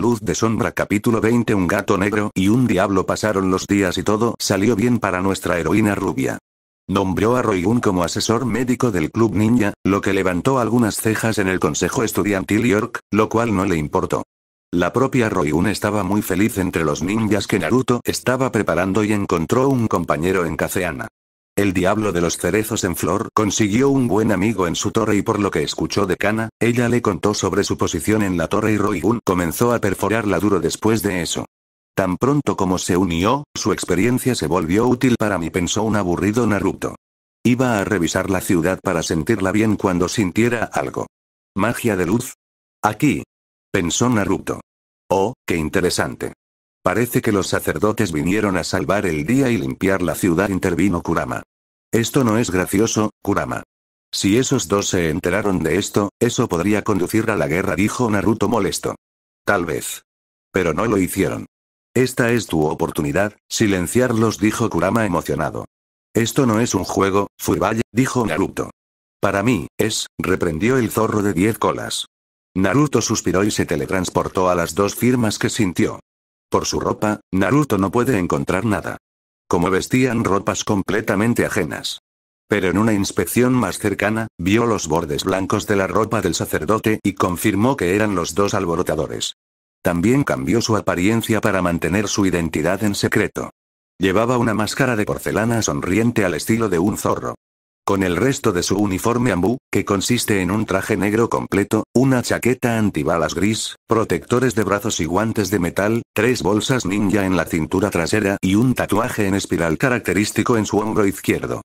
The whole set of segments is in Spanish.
Luz de Sombra capítulo 20 Un gato negro y un diablo pasaron los días y todo salió bien para nuestra heroína rubia. Nombró a Royun como asesor médico del club ninja, lo que levantó algunas cejas en el consejo estudiantil York, lo cual no le importó. La propia Royun estaba muy feliz entre los ninjas que Naruto estaba preparando y encontró un compañero en Caseana. El diablo de los cerezos en flor consiguió un buen amigo en su torre y por lo que escuchó de Kana, ella le contó sobre su posición en la torre y Roigun comenzó a perforarla duro después de eso. Tan pronto como se unió, su experiencia se volvió útil para mí, pensó un aburrido Naruto. Iba a revisar la ciudad para sentirla bien cuando sintiera algo. ¿Magia de luz? Aquí. Pensó Naruto. Oh, qué interesante. Parece que los sacerdotes vinieron a salvar el día y limpiar la ciudad, intervino Kurama. Esto no es gracioso, Kurama. Si esos dos se enteraron de esto, eso podría conducir a la guerra, dijo Naruto molesto. Tal vez. Pero no lo hicieron. Esta es tu oportunidad, silenciarlos, dijo Kurama emocionado. Esto no es un juego, Furibaya, dijo Naruto. Para mí, es, reprendió el zorro de diez colas. Naruto suspiró y se teletransportó a las dos firmas que sintió. Por su ropa, Naruto no puede encontrar nada como vestían ropas completamente ajenas. Pero en una inspección más cercana, vio los bordes blancos de la ropa del sacerdote y confirmó que eran los dos alborotadores. También cambió su apariencia para mantener su identidad en secreto. Llevaba una máscara de porcelana sonriente al estilo de un zorro. Con el resto de su uniforme ambú, que consiste en un traje negro completo, una chaqueta antibalas gris, protectores de brazos y guantes de metal, tres bolsas ninja en la cintura trasera y un tatuaje en espiral característico en su hombro izquierdo.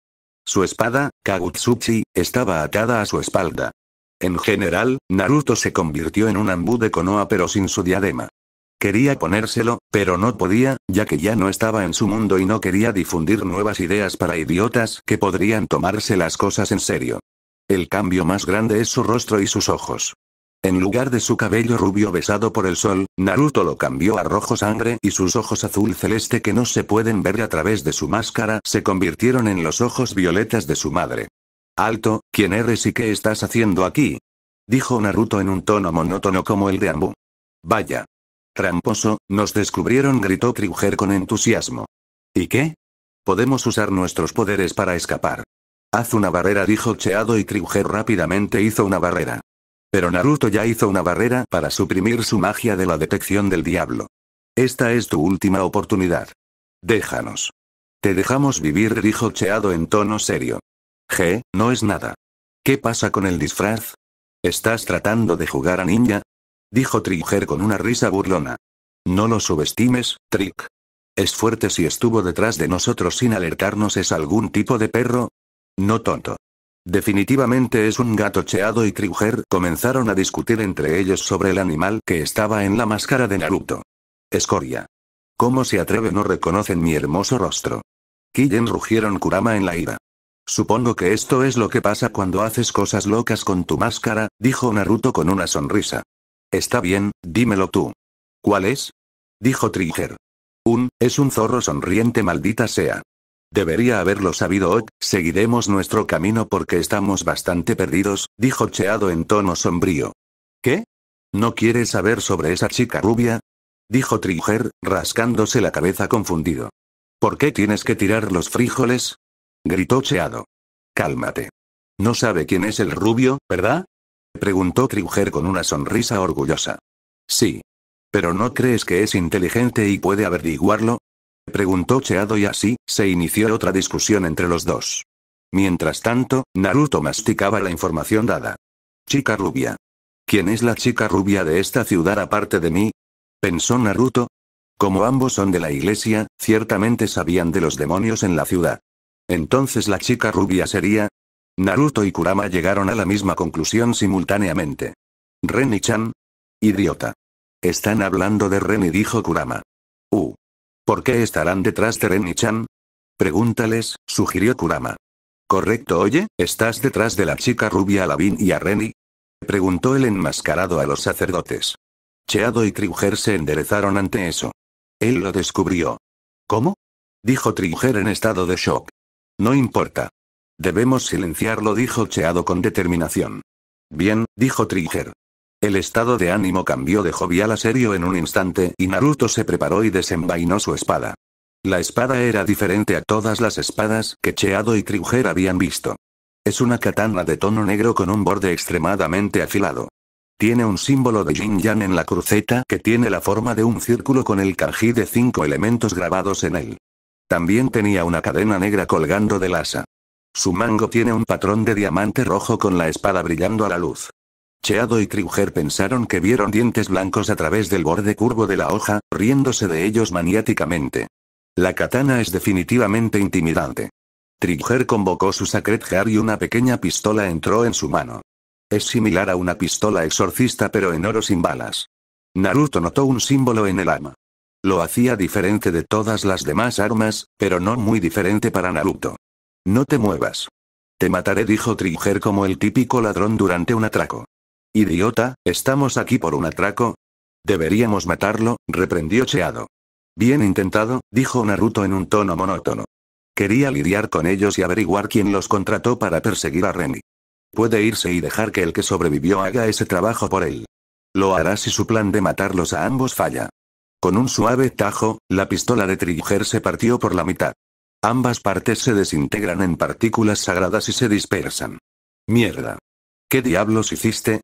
Su espada, Kagutsuchi, estaba atada a su espalda. En general, Naruto se convirtió en un ambú de Konoha pero sin su diadema. Quería ponérselo, pero no podía, ya que ya no estaba en su mundo y no quería difundir nuevas ideas para idiotas que podrían tomarse las cosas en serio. El cambio más grande es su rostro y sus ojos. En lugar de su cabello rubio besado por el sol, Naruto lo cambió a rojo sangre y sus ojos azul celeste que no se pueden ver a través de su máscara se convirtieron en los ojos violetas de su madre. Alto, ¿quién eres y qué estás haciendo aquí? Dijo Naruto en un tono monótono como el de Ambu. Vaya, Tramposo, nos descubrieron, gritó Triuger con entusiasmo. ¿Y qué? Podemos usar nuestros poderes para escapar. Haz una barrera, dijo Cheado y Triuger rápidamente hizo una barrera. Pero Naruto ya hizo una barrera para suprimir su magia de la detección del diablo. Esta es tu última oportunidad. Déjanos. Te dejamos vivir, dijo Cheado en tono serio. G, no es nada. ¿Qué pasa con el disfraz? ¿Estás tratando de jugar a ninja? dijo Trigger con una risa burlona. No lo subestimes, Trick. Es fuerte si estuvo detrás de nosotros sin alertarnos es algún tipo de perro. No tonto. Definitivamente es un gato cheado y Trigger comenzaron a discutir entre ellos sobre el animal que estaba en la máscara de Naruto. Escoria. ¿Cómo se atreve no reconocen mi hermoso rostro? Killen rugieron Kurama en la ira. Supongo que esto es lo que pasa cuando haces cosas locas con tu máscara, dijo Naruto con una sonrisa. Está bien, dímelo tú. ¿Cuál es? Dijo Trigger. Un, es un zorro sonriente maldita sea. Debería haberlo sabido seguiremos nuestro camino porque estamos bastante perdidos, dijo Cheado en tono sombrío. ¿Qué? ¿No quieres saber sobre esa chica rubia? Dijo Trigger, rascándose la cabeza confundido. ¿Por qué tienes que tirar los frijoles? Gritó Cheado. Cálmate. No sabe quién es el rubio, ¿verdad? preguntó Kruger con una sonrisa orgullosa. Sí. ¿Pero no crees que es inteligente y puede averiguarlo? preguntó Cheado y así, se inició otra discusión entre los dos. Mientras tanto, Naruto masticaba la información dada. Chica rubia. ¿Quién es la chica rubia de esta ciudad aparte de mí? pensó Naruto. Como ambos son de la iglesia, ciertamente sabían de los demonios en la ciudad. Entonces la chica rubia sería, Naruto y Kurama llegaron a la misma conclusión simultáneamente. Ren y Chan. Idiota. Están hablando de Ren y dijo Kurama. Uh. ¿Por qué estarán detrás de Ren y Chan? Pregúntales, sugirió Kurama. Correcto, oye, ¿estás detrás de la chica rubia Lavin y a Reni? Preguntó el enmascarado a los sacerdotes. Cheado y Trigger se enderezaron ante eso. Él lo descubrió. ¿Cómo? Dijo Trigger en estado de shock. No importa. Debemos silenciarlo, dijo Cheado con determinación. Bien, dijo Trigger. El estado de ánimo cambió de jovial a serio en un instante y Naruto se preparó y desenvainó su espada. La espada era diferente a todas las espadas que Cheado y Trigger habían visto. Es una katana de tono negro con un borde extremadamente afilado. Tiene un símbolo de Jin Yang en la cruceta que tiene la forma de un círculo con el kanji de cinco elementos grabados en él. También tenía una cadena negra colgando del asa. Su mango tiene un patrón de diamante rojo con la espada brillando a la luz. Cheado y Trigger pensaron que vieron dientes blancos a través del borde curvo de la hoja, riéndose de ellos maniáticamente. La katana es definitivamente intimidante. Trigger convocó su Sacred Heart y una pequeña pistola entró en su mano. Es similar a una pistola exorcista pero en oro sin balas. Naruto notó un símbolo en el arma. Lo hacía diferente de todas las demás armas, pero no muy diferente para Naruto. No te muevas. Te mataré, dijo Trigger como el típico ladrón durante un atraco. Idiota, estamos aquí por un atraco. Deberíamos matarlo, reprendió Cheado. Bien intentado, dijo Naruto en un tono monótono. Quería lidiar con ellos y averiguar quién los contrató para perseguir a Reni. Puede irse y dejar que el que sobrevivió haga ese trabajo por él. Lo hará si su plan de matarlos a ambos falla. Con un suave tajo, la pistola de Trigger se partió por la mitad. Ambas partes se desintegran en partículas sagradas y se dispersan. Mierda. ¿Qué diablos hiciste?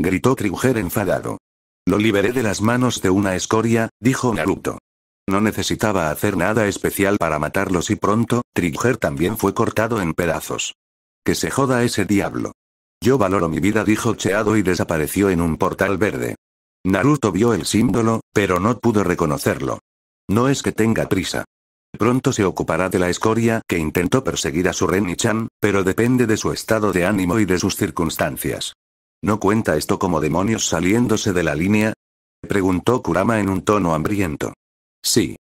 gritó Trigger enfadado. Lo liberé de las manos de una escoria, dijo Naruto. No necesitaba hacer nada especial para matarlos y pronto, Trigger también fue cortado en pedazos. Que se joda ese diablo. Yo valoro mi vida, dijo Cheado y desapareció en un portal verde. Naruto vio el símbolo, pero no pudo reconocerlo. No es que tenga prisa pronto se ocupará de la escoria que intentó perseguir a su Renichan, chan pero depende de su estado de ánimo y de sus circunstancias. ¿No cuenta esto como demonios saliéndose de la línea? Preguntó Kurama en un tono hambriento. Sí.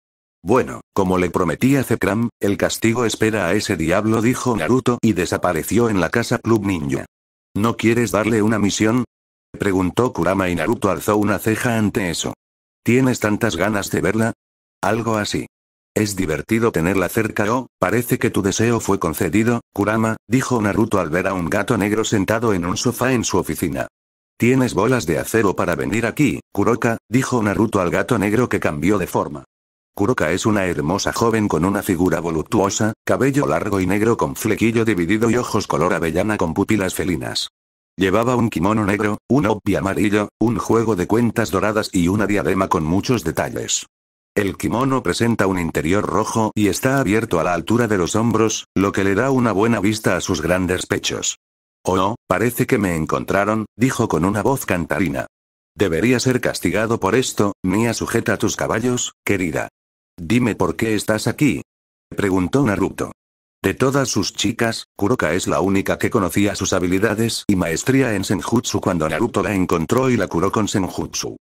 Bueno, como le prometí a Zekram, el castigo espera a ese diablo dijo Naruto y desapareció en la casa Club Ninja. ¿No quieres darle una misión? Preguntó Kurama y Naruto alzó una ceja ante eso. ¿Tienes tantas ganas de verla? Algo así. Es divertido tenerla cerca oh, parece que tu deseo fue concedido, Kurama, dijo Naruto al ver a un gato negro sentado en un sofá en su oficina. Tienes bolas de acero para venir aquí, Kuroka, dijo Naruto al gato negro que cambió de forma. Kuroka es una hermosa joven con una figura voluptuosa, cabello largo y negro con flequillo dividido y ojos color avellana con pupilas felinas. Llevaba un kimono negro, un obvio amarillo, un juego de cuentas doradas y una diadema con muchos detalles. El kimono presenta un interior rojo y está abierto a la altura de los hombros, lo que le da una buena vista a sus grandes pechos. Oh, parece que me encontraron, dijo con una voz cantarina. Debería ser castigado por esto, Mía, sujeta a tus caballos, querida. Dime por qué estás aquí. Preguntó Naruto. De todas sus chicas, Kuroka es la única que conocía sus habilidades y maestría en Senjutsu cuando Naruto la encontró y la curó con Senjutsu.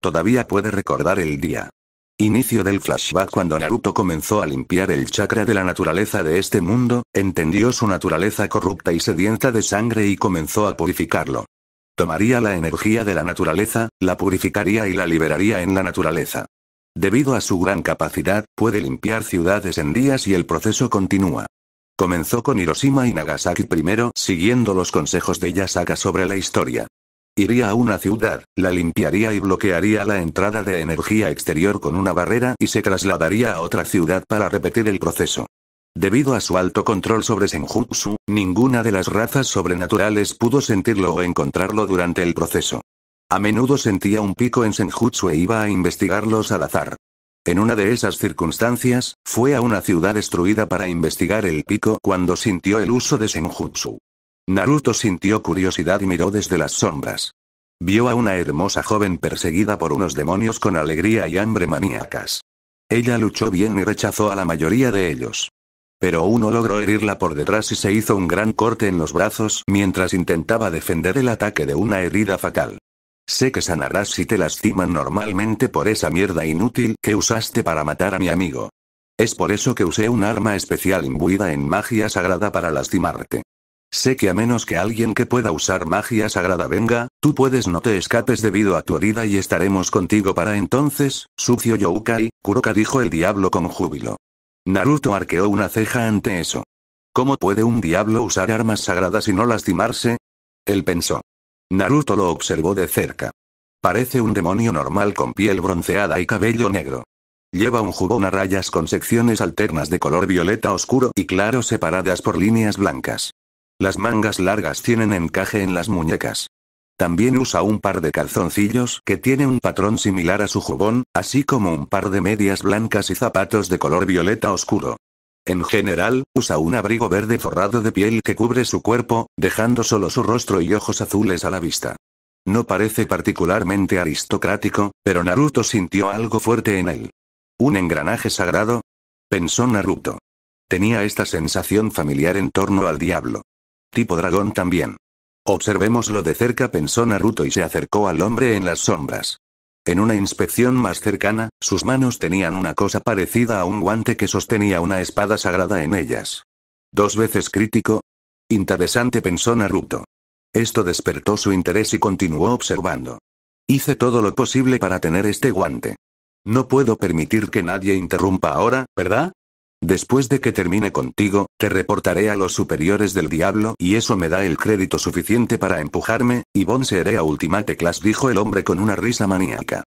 Todavía puede recordar el día. Inicio del flashback Cuando Naruto comenzó a limpiar el chakra de la naturaleza de este mundo, entendió su naturaleza corrupta y sedienta de sangre y comenzó a purificarlo. Tomaría la energía de la naturaleza, la purificaría y la liberaría en la naturaleza. Debido a su gran capacidad, puede limpiar ciudades en días y el proceso continúa. Comenzó con Hiroshima y Nagasaki primero, siguiendo los consejos de Yasaka sobre la historia. Iría a una ciudad, la limpiaría y bloquearía la entrada de energía exterior con una barrera y se trasladaría a otra ciudad para repetir el proceso. Debido a su alto control sobre Senjutsu, ninguna de las razas sobrenaturales pudo sentirlo o encontrarlo durante el proceso. A menudo sentía un pico en Senjutsu e iba a investigarlos al azar. En una de esas circunstancias, fue a una ciudad destruida para investigar el pico cuando sintió el uso de Senjutsu. Naruto sintió curiosidad y miró desde las sombras. Vio a una hermosa joven perseguida por unos demonios con alegría y hambre maníacas. Ella luchó bien y rechazó a la mayoría de ellos. Pero uno logró herirla por detrás y se hizo un gran corte en los brazos mientras intentaba defender el ataque de una herida fatal. Sé que sanarás si te lastiman normalmente por esa mierda inútil que usaste para matar a mi amigo. Es por eso que usé un arma especial imbuida en magia sagrada para lastimarte. Sé que a menos que alguien que pueda usar magia sagrada venga, tú puedes no te escapes debido a tu herida y estaremos contigo para entonces, sucio Youkai, Kuroka dijo el diablo con júbilo. Naruto arqueó una ceja ante eso. ¿Cómo puede un diablo usar armas sagradas y no lastimarse? Él pensó. Naruto lo observó de cerca. Parece un demonio normal con piel bronceada y cabello negro. Lleva un jubón a rayas con secciones alternas de color violeta oscuro y claro separadas por líneas blancas. Las mangas largas tienen encaje en las muñecas. También usa un par de calzoncillos que tiene un patrón similar a su jubón, así como un par de medias blancas y zapatos de color violeta oscuro. En general, usa un abrigo verde forrado de piel que cubre su cuerpo, dejando solo su rostro y ojos azules a la vista. No parece particularmente aristocrático, pero Naruto sintió algo fuerte en él. ¿Un engranaje sagrado? pensó Naruto. Tenía esta sensación familiar en torno al diablo tipo dragón también. Observémoslo de cerca, pensó Naruto y se acercó al hombre en las sombras. En una inspección más cercana, sus manos tenían una cosa parecida a un guante que sostenía una espada sagrada en ellas. ¿Dos veces crítico? Interesante pensó Naruto. Esto despertó su interés y continuó observando. Hice todo lo posible para tener este guante. No puedo permitir que nadie interrumpa ahora, ¿verdad? Después de que termine contigo, te reportaré a los superiores del diablo y eso me da el crédito suficiente para empujarme, y bon seré a Ultimate Class dijo el hombre con una risa maníaca.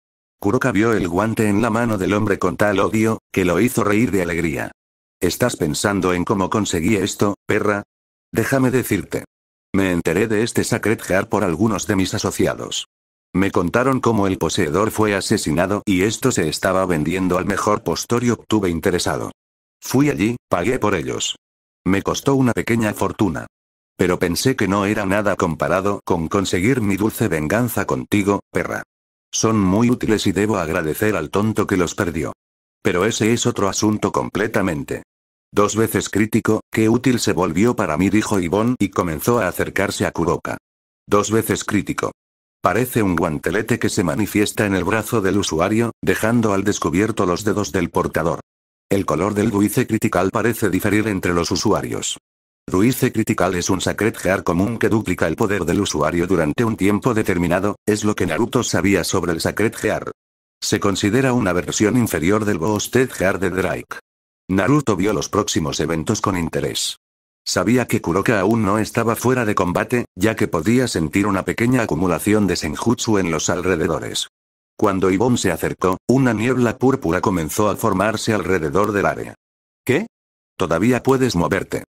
Kuroka vio el guante en la mano del hombre con tal odio, que lo hizo reír de alegría. ¿Estás pensando en cómo conseguí esto, perra? Déjame decirte. Me enteré de este Sacred por algunos de mis asociados. Me contaron cómo el poseedor fue asesinado y esto se estaba vendiendo al mejor postor y obtuve interesado. Fui allí, pagué por ellos. Me costó una pequeña fortuna. Pero pensé que no era nada comparado con conseguir mi dulce venganza contigo, perra. Son muy útiles y debo agradecer al tonto que los perdió. Pero ese es otro asunto completamente. Dos veces crítico, qué útil se volvió para mí, dijo Ivonne y comenzó a acercarse a Kuroka. Dos veces crítico. Parece un guantelete que se manifiesta en el brazo del usuario, dejando al descubierto los dedos del portador. El color del Ruice Critical parece diferir entre los usuarios. Ruiz Critical es un Sacred Gear común que duplica el poder del usuario durante un tiempo determinado, es lo que Naruto sabía sobre el Sacred Gear. Se considera una versión inferior del Boosted Gear de Drake. Naruto vio los próximos eventos con interés. Sabía que Kuroka aún no estaba fuera de combate, ya que podía sentir una pequeña acumulación de senjutsu en los alrededores. Cuando Ivonne se acercó, una niebla púrpura comenzó a formarse alrededor del área. ¿Qué? Todavía puedes moverte.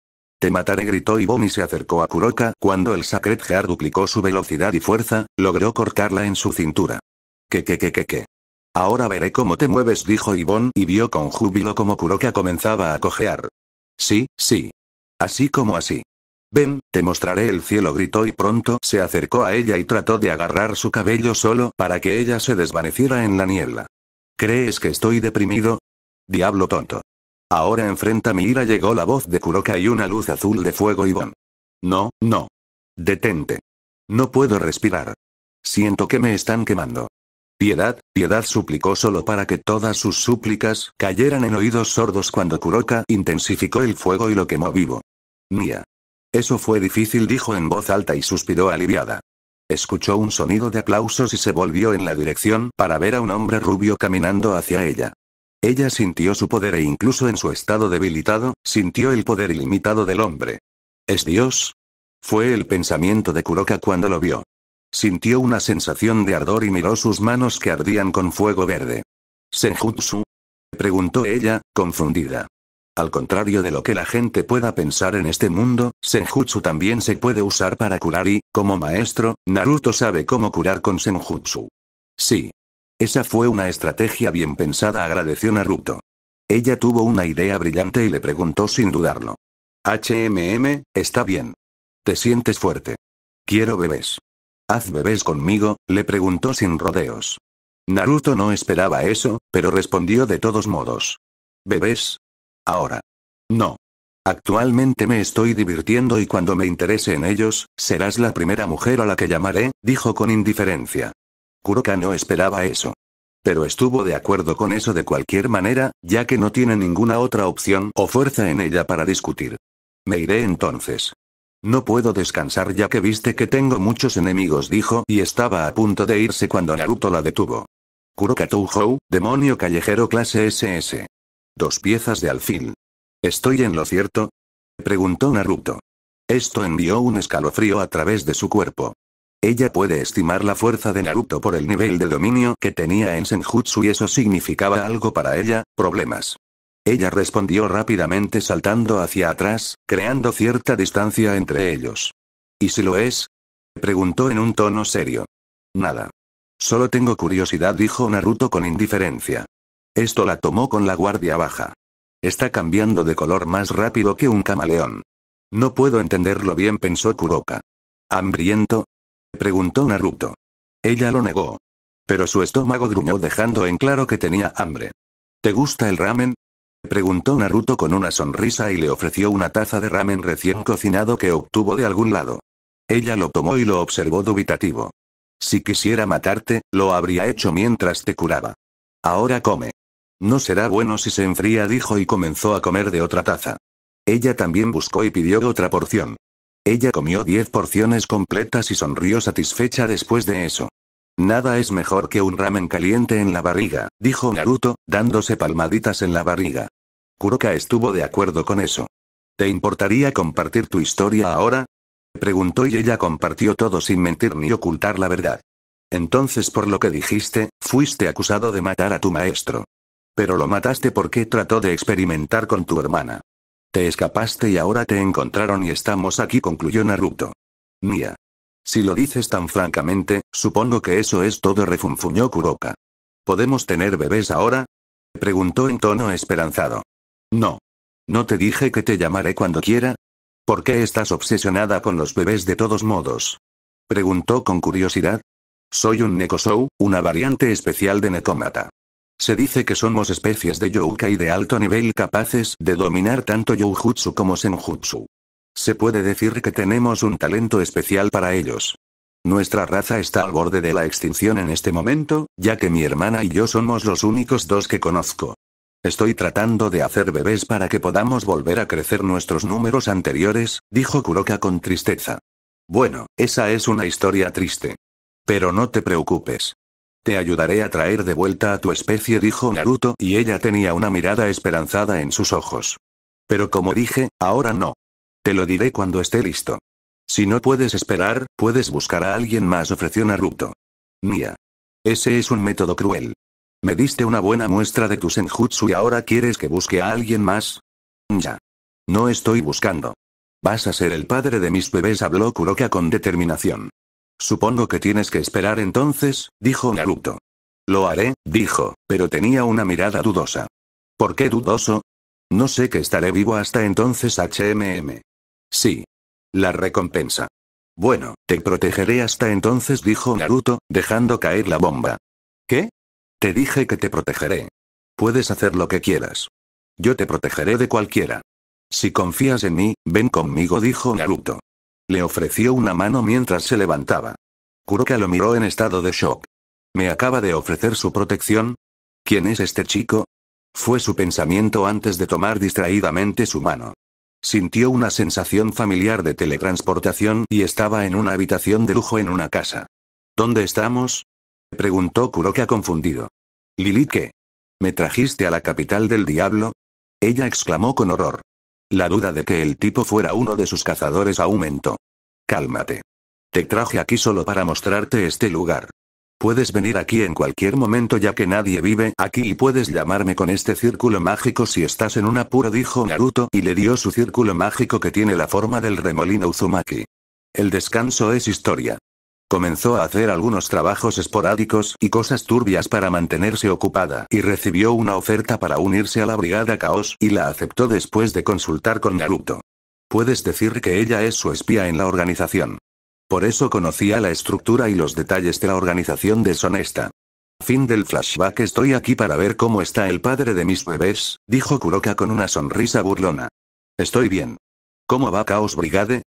Te mataré, gritó Ivonne y se acercó a Kuroka. Cuando el Sacred Heart duplicó su velocidad y fuerza, logró cortarla en su cintura. ¿Qué, qué, qué, qué, qué? Ahora veré cómo te mueves, dijo Ivonne y vio con júbilo cómo Kuroka comenzaba a cojear. Sí, sí. Así como así. Ven, te mostraré el cielo, gritó y pronto se acercó a ella y trató de agarrar su cabello solo para que ella se desvaneciera en la niebla. ¿Crees que estoy deprimido? Diablo tonto. Ahora enfrenta mi ira llegó la voz de Kuroka y una luz azul de fuego y No, no. Detente. No puedo respirar. Siento que me están quemando. Piedad, piedad suplicó solo para que todas sus súplicas cayeran en oídos sordos cuando Kuroka intensificó el fuego y lo quemó vivo. Mía. Eso fue difícil, dijo en voz alta y suspiró aliviada. Escuchó un sonido de aplausos y se volvió en la dirección para ver a un hombre rubio caminando hacia ella. Ella sintió su poder e incluso en su estado debilitado, sintió el poder ilimitado del hombre. ¿Es Dios? Fue el pensamiento de Kuroka cuando lo vio. Sintió una sensación de ardor y miró sus manos que ardían con fuego verde. ¿Senjutsu? preguntó ella, confundida. Al contrario de lo que la gente pueda pensar en este mundo, Senjutsu también se puede usar para curar y, como maestro, Naruto sabe cómo curar con Senjutsu. Sí. Esa fue una estrategia bien pensada, agradeció Naruto. Ella tuvo una idea brillante y le preguntó sin dudarlo. HMM, está bien. Te sientes fuerte. Quiero bebés. Haz bebés conmigo, le preguntó sin rodeos. Naruto no esperaba eso, pero respondió de todos modos. ¿Bebés? ahora. No. Actualmente me estoy divirtiendo y cuando me interese en ellos, serás la primera mujer a la que llamaré, dijo con indiferencia. Kuroka no esperaba eso. Pero estuvo de acuerdo con eso de cualquier manera, ya que no tiene ninguna otra opción o fuerza en ella para discutir. Me iré entonces. No puedo descansar ya que viste que tengo muchos enemigos, dijo, y estaba a punto de irse cuando Naruto la detuvo. Kuroka Touhou, demonio callejero clase SS. Dos piezas de alfil. ¿Estoy en lo cierto? Preguntó Naruto. Esto envió un escalofrío a través de su cuerpo. Ella puede estimar la fuerza de Naruto por el nivel de dominio que tenía en Senjutsu y eso significaba algo para ella, problemas. Ella respondió rápidamente saltando hacia atrás, creando cierta distancia entre ellos. ¿Y si lo es? Preguntó en un tono serio. Nada. Solo tengo curiosidad, dijo Naruto con indiferencia. Esto la tomó con la guardia baja. Está cambiando de color más rápido que un camaleón. No puedo entenderlo bien, pensó Kuroka. ¿Hambriento? preguntó Naruto. Ella lo negó. Pero su estómago gruñó dejando en claro que tenía hambre. ¿Te gusta el ramen? preguntó Naruto con una sonrisa y le ofreció una taza de ramen recién cocinado que obtuvo de algún lado. Ella lo tomó y lo observó dubitativo. Si quisiera matarte, lo habría hecho mientras te curaba. Ahora come. No será bueno si se enfría, dijo y comenzó a comer de otra taza. Ella también buscó y pidió otra porción. Ella comió diez porciones completas y sonrió satisfecha después de eso. Nada es mejor que un ramen caliente en la barriga, dijo Naruto, dándose palmaditas en la barriga. Kuroka estuvo de acuerdo con eso. ¿Te importaría compartir tu historia ahora? Preguntó y ella compartió todo sin mentir ni ocultar la verdad. Entonces por lo que dijiste, fuiste acusado de matar a tu maestro. Pero lo mataste porque trató de experimentar con tu hermana. Te escapaste y ahora te encontraron y estamos aquí, concluyó Naruto. Mía. Si lo dices tan francamente, supongo que eso es todo, refunfuñó Kuroka. ¿Podemos tener bebés ahora? Preguntó en tono esperanzado. No. ¿No te dije que te llamaré cuando quiera? ¿Por qué estás obsesionada con los bebés de todos modos? Preguntó con curiosidad. Soy un Nekosou, una variante especial de Nekomata. Se dice que somos especies de y de alto nivel capaces de dominar tanto Youjutsu como Senjutsu. Se puede decir que tenemos un talento especial para ellos. Nuestra raza está al borde de la extinción en este momento, ya que mi hermana y yo somos los únicos dos que conozco. Estoy tratando de hacer bebés para que podamos volver a crecer nuestros números anteriores, dijo Kuroka con tristeza. Bueno, esa es una historia triste. Pero no te preocupes. Te ayudaré a traer de vuelta a tu especie, dijo Naruto, y ella tenía una mirada esperanzada en sus ojos. Pero como dije, ahora no. Te lo diré cuando esté listo. Si no puedes esperar, puedes buscar a alguien más, ofreció Naruto. Mía. Ese es un método cruel. Me diste una buena muestra de tu senjutsu y ahora quieres que busque a alguien más. Ya. No estoy buscando. Vas a ser el padre de mis bebés, habló Kuroka con determinación. Supongo que tienes que esperar entonces, dijo Naruto. Lo haré, dijo, pero tenía una mirada dudosa. ¿Por qué dudoso? No sé que estaré vivo hasta entonces, HMM. Sí. La recompensa. Bueno, te protegeré hasta entonces, dijo Naruto, dejando caer la bomba. ¿Qué? Te dije que te protegeré. Puedes hacer lo que quieras. Yo te protegeré de cualquiera. Si confías en mí, ven conmigo, dijo Naruto. Le ofreció una mano mientras se levantaba. Kuroka lo miró en estado de shock. ¿Me acaba de ofrecer su protección? ¿Quién es este chico? Fue su pensamiento antes de tomar distraídamente su mano. Sintió una sensación familiar de teletransportación y estaba en una habitación de lujo en una casa. ¿Dónde estamos? preguntó Kuroka confundido. ¿Lilith qué? ¿Me trajiste a la capital del diablo? Ella exclamó con horror. La duda de que el tipo fuera uno de sus cazadores aumentó. Cálmate. Te traje aquí solo para mostrarte este lugar. Puedes venir aquí en cualquier momento ya que nadie vive aquí y puedes llamarme con este círculo mágico si estás en un apuro dijo Naruto y le dio su círculo mágico que tiene la forma del remolino Uzumaki. El descanso es historia. Comenzó a hacer algunos trabajos esporádicos y cosas turbias para mantenerse ocupada y recibió una oferta para unirse a la Brigada Caos y la aceptó después de consultar con Naruto. Puedes decir que ella es su espía en la organización. Por eso conocía la estructura y los detalles de la organización deshonesta. Fin del flashback Estoy aquí para ver cómo está el padre de mis bebés, dijo Kuroka con una sonrisa burlona. Estoy bien. ¿Cómo va Caos Brigade?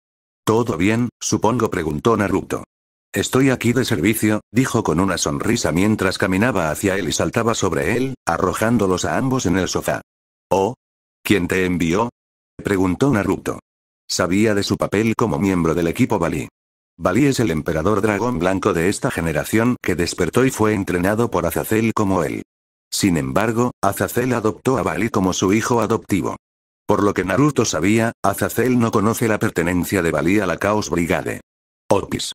¿Todo bien, supongo? preguntó Naruto. Estoy aquí de servicio, dijo con una sonrisa mientras caminaba hacia él y saltaba sobre él, arrojándolos a ambos en el sofá. ¿Oh? ¿Quién te envió? preguntó Naruto. Sabía de su papel como miembro del equipo Bali. Bali es el emperador dragón blanco de esta generación que despertó y fue entrenado por Azazel como él. Sin embargo, Azazel adoptó a Bali como su hijo adoptivo. Por lo que Naruto sabía, Azazel no conoce la pertenencia de Bali a la Chaos Brigade. Opis.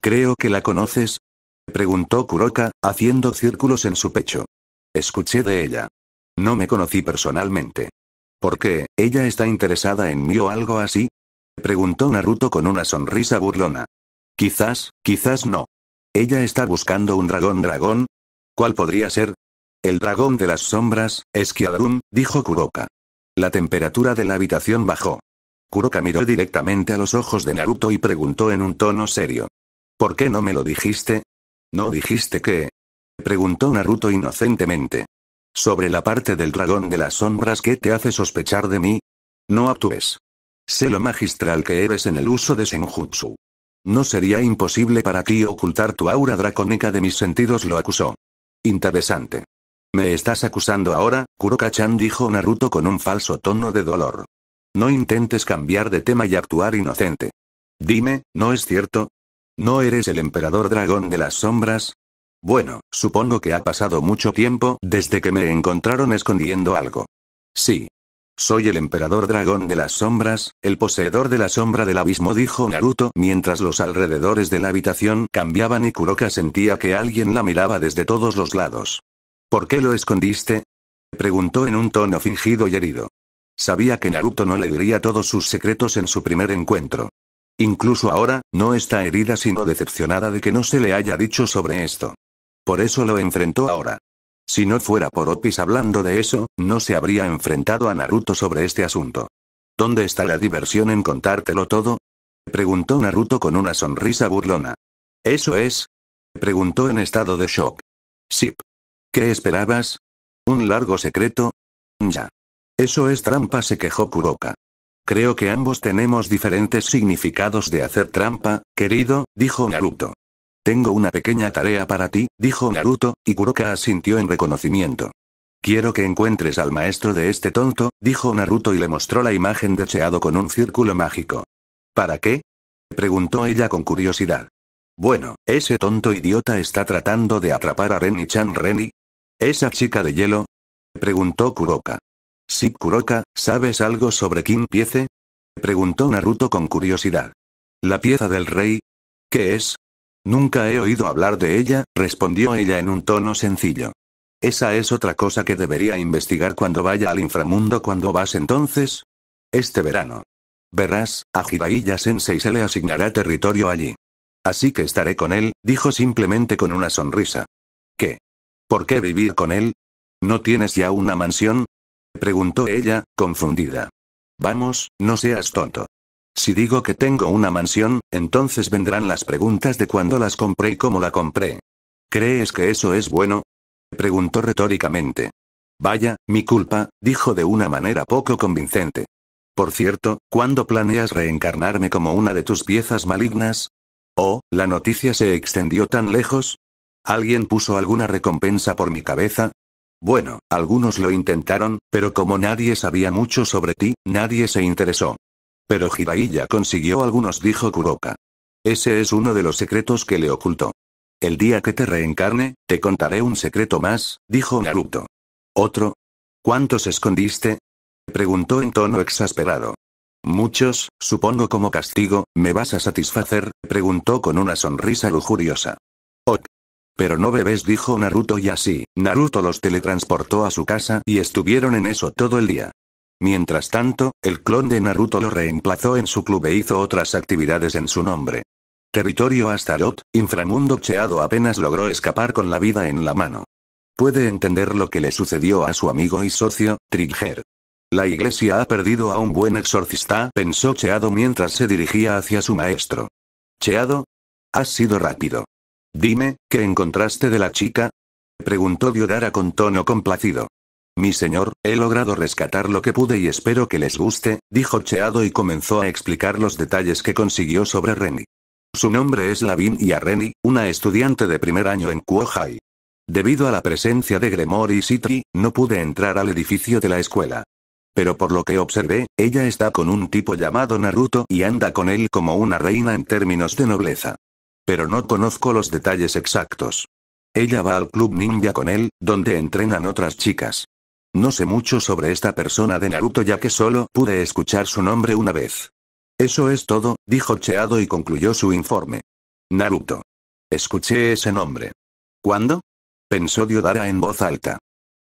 Creo que la conoces. Preguntó Kuroka, haciendo círculos en su pecho. Escuché de ella. No me conocí personalmente. ¿Por qué? ¿Ella está interesada en mí o algo así? Preguntó Naruto con una sonrisa burlona. Quizás, quizás no. Ella está buscando un dragón dragón. ¿Cuál podría ser? El dragón de las sombras, Esquiadrun, dijo Kuroka. La temperatura de la habitación bajó. Kuroka miró directamente a los ojos de Naruto y preguntó en un tono serio. ¿Por qué no me lo dijiste? ¿No dijiste que...? Preguntó Naruto inocentemente. Sobre la parte del dragón de las sombras que te hace sospechar de mí. No actúes. Sé lo magistral que eres en el uso de Senjutsu. No sería imposible para ti ocultar tu aura dracónica de mis sentidos, lo acusó. Interesante. ¿Me estás acusando ahora, Kuroka-chan? dijo Naruto con un falso tono de dolor. No intentes cambiar de tema y actuar inocente. Dime, ¿no es cierto? ¿No eres el emperador dragón de las sombras? Bueno, supongo que ha pasado mucho tiempo desde que me encontraron escondiendo algo. Sí. Soy el emperador dragón de las sombras, el poseedor de la sombra del abismo dijo Naruto mientras los alrededores de la habitación cambiaban y Kuroka sentía que alguien la miraba desde todos los lados. ¿Por qué lo escondiste? Preguntó en un tono fingido y herido. Sabía que Naruto no le diría todos sus secretos en su primer encuentro. Incluso ahora, no está herida sino decepcionada de que no se le haya dicho sobre esto. Por eso lo enfrentó ahora. Si no fuera por Opis hablando de eso, no se habría enfrentado a Naruto sobre este asunto. ¿Dónde está la diversión en contártelo todo? Preguntó Naruto con una sonrisa burlona. ¿Eso es? Preguntó en estado de shock. Sip. ¿Qué esperabas? ¿Un largo secreto? Ya. Eso es trampa, se quejó Kuroka. Creo que ambos tenemos diferentes significados de hacer trampa, querido, dijo Naruto. Tengo una pequeña tarea para ti, dijo Naruto, y Kuroka asintió en reconocimiento. Quiero que encuentres al maestro de este tonto, dijo Naruto y le mostró la imagen de con un círculo mágico. ¿Para qué? preguntó ella con curiosidad. Bueno, ese tonto idiota está tratando de atrapar a Ren Chan Reni. ¿Esa chica de hielo? preguntó Kuroka. Sí, Kuroka, ¿sabes algo sobre Kimpiece? Piece? Preguntó Naruto con curiosidad. ¿La pieza del rey? ¿Qué es? Nunca he oído hablar de ella, respondió ella en un tono sencillo. Esa es otra cosa que debería investigar cuando vaya al inframundo. cuando vas entonces? Este verano. Verás, a hiraiya Sensei se le asignará territorio allí. Así que estaré con él, dijo simplemente con una sonrisa. ¿Qué? ¿Por qué vivir con él? ¿No tienes ya una mansión? preguntó ella, confundida. Vamos, no seas tonto. Si digo que tengo una mansión, entonces vendrán las preguntas de cuándo las compré y cómo la compré. ¿Crees que eso es bueno? preguntó retóricamente. Vaya, mi culpa, dijo de una manera poco convincente. Por cierto, ¿cuándo planeas reencarnarme como una de tus piezas malignas? Oh, la noticia se extendió tan lejos. ¿Alguien puso alguna recompensa por mi cabeza? Bueno, algunos lo intentaron, pero como nadie sabía mucho sobre ti, nadie se interesó. Pero Jiraiya consiguió algunos, dijo Kuroka. Ese es uno de los secretos que le ocultó. El día que te reencarne, te contaré un secreto más, dijo Naruto. ¿Otro? ¿Cuántos escondiste? Preguntó en tono exasperado. Muchos, supongo como castigo, ¿me vas a satisfacer? preguntó con una sonrisa lujuriosa. Pero no bebés dijo Naruto y así, Naruto los teletransportó a su casa y estuvieron en eso todo el día. Mientras tanto, el clon de Naruto lo reemplazó en su club e hizo otras actividades en su nombre. Territorio Astaroth, inframundo cheado apenas logró escapar con la vida en la mano. Puede entender lo que le sucedió a su amigo y socio, Trigger. La iglesia ha perdido a un buen exorcista, pensó Cheado mientras se dirigía hacia su maestro. Cheado. Has sido rápido. Dime, ¿qué encontraste de la chica? Preguntó Diodara con tono complacido. Mi señor, he logrado rescatar lo que pude y espero que les guste, dijo Cheado y comenzó a explicar los detalles que consiguió sobre Reni. Su nombre es Lavin y Reni, una estudiante de primer año en Kuohai. Debido a la presencia de Gremor y Sitri, no pude entrar al edificio de la escuela. Pero por lo que observé, ella está con un tipo llamado Naruto y anda con él como una reina en términos de nobleza pero no conozco los detalles exactos. Ella va al club ninja con él, donde entrenan otras chicas. No sé mucho sobre esta persona de Naruto ya que solo pude escuchar su nombre una vez. Eso es todo, dijo Cheado y concluyó su informe. Naruto. Escuché ese nombre. ¿Cuándo? Pensó Diodara en voz alta.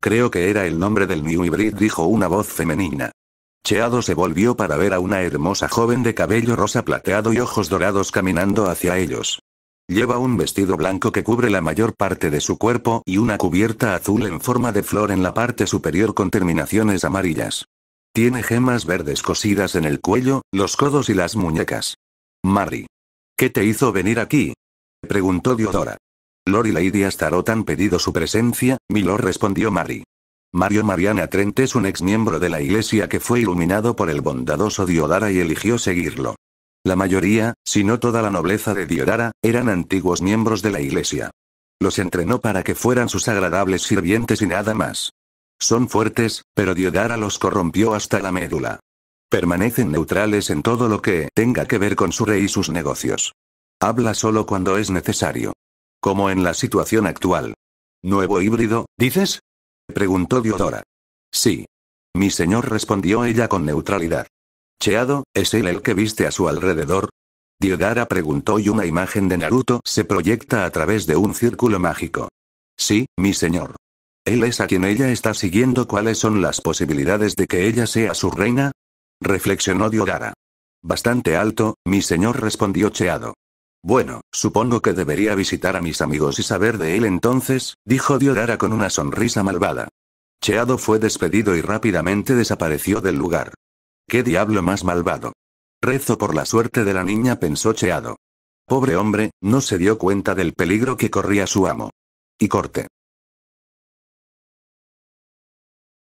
Creo que era el nombre del New Hybrid, dijo una voz femenina. Cheado se volvió para ver a una hermosa joven de cabello rosa plateado y ojos dorados caminando hacia ellos. Lleva un vestido blanco que cubre la mayor parte de su cuerpo y una cubierta azul en forma de flor en la parte superior con terminaciones amarillas. Tiene gemas verdes cosidas en el cuello, los codos y las muñecas. Mary. ¿Qué te hizo venir aquí? preguntó Diodora. Lord y Lady Astaroth han pedido su presencia, Milor respondió Mary. Mario Mariana Trent es un ex miembro de la iglesia que fue iluminado por el bondadoso Diodara y eligió seguirlo. La mayoría, si no toda la nobleza de Diodara, eran antiguos miembros de la iglesia. Los entrenó para que fueran sus agradables sirvientes y nada más. Son fuertes, pero Diodara los corrompió hasta la médula. Permanecen neutrales en todo lo que tenga que ver con su rey y sus negocios. Habla solo cuando es necesario. Como en la situación actual. ¿Nuevo híbrido, dices? Preguntó Diodora. Sí. Mi señor respondió ella con neutralidad. Cheado, ¿es él el que viste a su alrededor? Diodara preguntó y una imagen de Naruto se proyecta a través de un círculo mágico. Sí, mi señor. Él es a quien ella está siguiendo. ¿Cuáles son las posibilidades de que ella sea su reina? Reflexionó Diodara. Bastante alto, mi señor respondió Cheado. Bueno, supongo que debería visitar a mis amigos y saber de él entonces, dijo Diodara con una sonrisa malvada. Cheado fue despedido y rápidamente desapareció del lugar. ¡Qué diablo más malvado! Rezo por la suerte de la niña, pensó Cheado. Pobre hombre, no se dio cuenta del peligro que corría su amo. Y corte.